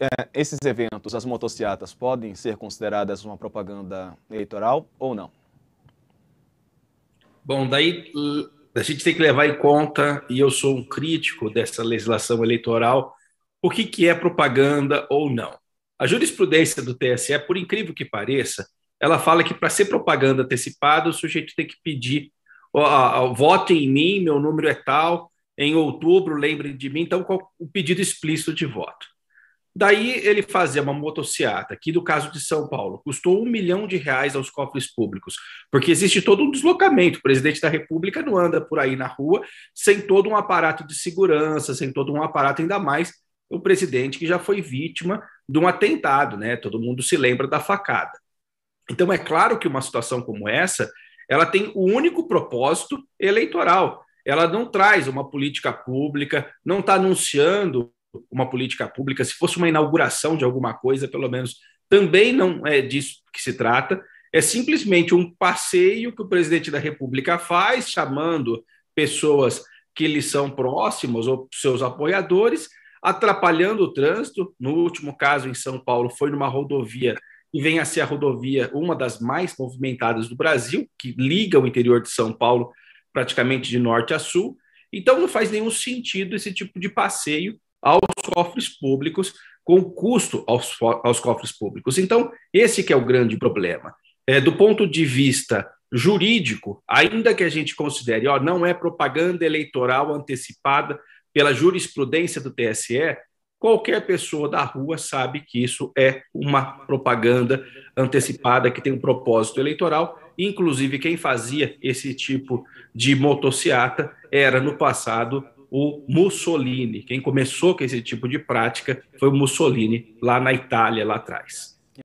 é, esses eventos, as motocicletas, podem ser consideradas uma propaganda eleitoral ou não? Bom, daí a gente tem que levar em conta, e eu sou um crítico dessa legislação eleitoral, o que, que é propaganda ou não. A jurisprudência do TSE, por incrível que pareça, ela fala que para ser propaganda antecipada, o sujeito tem que pedir: ó, vote em mim, meu número é tal, em outubro lembre de mim, então o pedido explícito de voto. Daí ele fazia uma motocicleta aqui do caso de São Paulo, custou um milhão de reais aos cofres públicos, porque existe todo um deslocamento. O presidente da República não anda por aí na rua sem todo um aparato de segurança, sem todo um aparato, ainda mais o presidente que já foi vítima de um atentado, né? Todo mundo se lembra da facada. Então é claro que uma situação como essa, ela tem o único propósito eleitoral. Ela não traz uma política pública, não está anunciando uma política pública, se fosse uma inauguração de alguma coisa, pelo menos também não é disso que se trata. É simplesmente um passeio que o presidente da República faz, chamando pessoas que lhe são próximas ou seus apoiadores, atrapalhando o trânsito. No último caso, em São Paulo, foi numa rodovia que vem a ser a rodovia, uma das mais movimentadas do Brasil, que liga o interior de São Paulo praticamente de norte a sul. Então, não faz nenhum sentido esse tipo de passeio aos cofres públicos, com custo aos, aos cofres públicos. Então, esse que é o grande problema. É, do ponto de vista jurídico, ainda que a gente considere, ó, não é propaganda eleitoral antecipada pela jurisprudência do TSE, qualquer pessoa da rua sabe que isso é uma propaganda antecipada que tem um propósito eleitoral. Inclusive, quem fazia esse tipo de motociata era, no passado, o Mussolini. Quem começou com esse tipo de prática foi o Mussolini, lá na Itália, lá atrás.